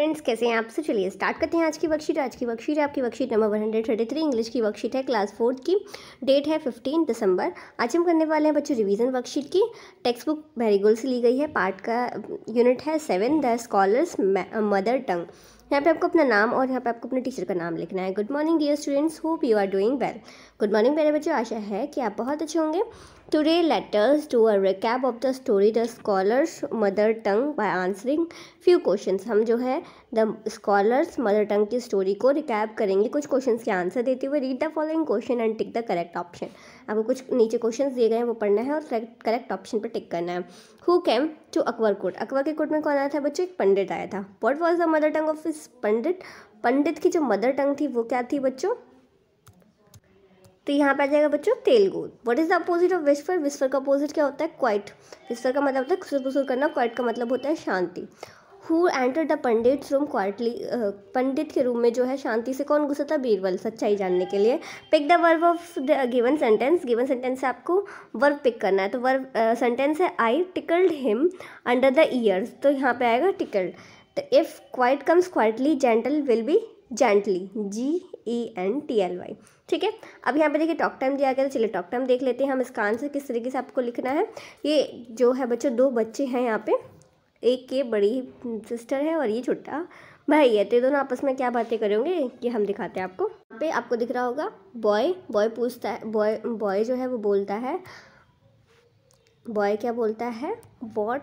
friends कैसे हैं आप से चलिए स्टार्ट करते हैं आज की वर्कशीट आज की वर्कशीट है आपकी worksheet number one hundred thirty three English की वर्कशीट है क्लास फोर्थ की डेट है फिफ्टीन दिसंबर आज हम करने वाले हैं बच्चों रिवीजन वर्कशीट की टेक्स्ट बुक वेरीगोल से ली गई है पार्ट का यूनिट है seven the scholar's mother tongue यहाँ पे आपको अपना नाम और यहाँ पे आपको अपने टीचर का नाम लिखना है good morning dear students hope you are doing well good morning मेरे बच्चों आशा है कि आप बहुत अच्छे होंगे today letters to a recap of the story the scholar's mother tongue by answering few question हम जो है द स्कॉलर्स मदर टंग की स्टोरी को रिकैप करेंगे कुछ क्वेश्चन के आंसर देते हुए read the following question and tick the correct option आपको कुछ नीचे क्वेश्चन दिए गए हैं वो पढ़ना है और करेक्ट ऑप्शन पर टिक करना है who came to Akbar court Akbar के कोर्ट में कौन आया था बच्चों एक पंडित आया था what was the mother tongue of means pandit पंडित की जो मदर टंग थी वो क्या थी बच्चों तो यहाँ पे आ जाएगा बच्चों Telugu what is the opposite of whisper whisper का अपोजिट क्या होता है क्वाइट विस्फर का मतलब होता है खुशुर खुसर करना क्वाइट का मतलब होता है शांति who enter the pandit room quietly पंडित के रूम में जो है शांति से कौन घुसा था बीरबल सच्चाई जानने के लिए pick the verb of the given sentence given sentence से आपको वर्ब पिक करना है तो वर्ब सेंटेंस uh, है I tickled him under the ears तो यहाँ पे आएगा टिकल्ड तो if quite comes quietly gentle will be gently G E N T L Y ठीक है अब यहाँ पे देखिए टॉक टाइम दिया गया तो चलिए टॉक टाइम देख लेते हैं हम इसका आंसर किस तरीके से आपको लिखना है ये जो है बच्चों दो बच्चे हैं यहाँ पे एक ये बड़ी सिस्टर है और ये छोटा भाई है तो ये दोनों आपस में क्या बातें करेंगे ये हम दिखाते हैं आपको यहाँ पे आपको दिख रहा होगा बॉय बॉय पूछता है बॉय बॉय जो है वो बोलता है बॉय क्या बोलता है what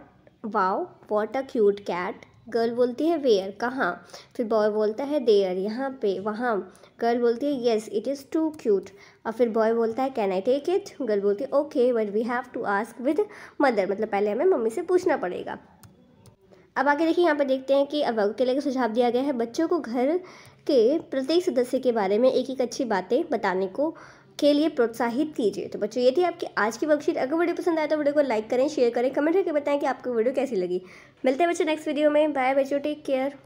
wow what a cute cat girl बोलती है वेयर कहाँ फिर बॉय बोलता है देयर यहाँ पे वहाँ गर्ल बोलती है yes it is too cute और फिर बॉय बोलता है can I take it girl बोलती है okay but we have to ask with mother मतलब पहले हमें मम्मी से पूछना पड़ेगा अब आगे देखिए यहाँ पर देखते हैं कि अब के लिए सुझाव दिया गया है बच्चों को घर के प्रत्येक सदस्य के बारे में एक एक अच्छी बातें बताने को के लिए प्रोत्साहित कीजिए तो बच्चों ये थी आपकी आज की वर्कशीट अगर वीडियो पसंद आए तो वीडियो को लाइक करें शेयर करें कमेंट करके बताएं कि आपको वीडियो कैसी लगी मिलते हैं बच्चों नेक्स्ट वीडियो में बाय बच्चों टेक केयर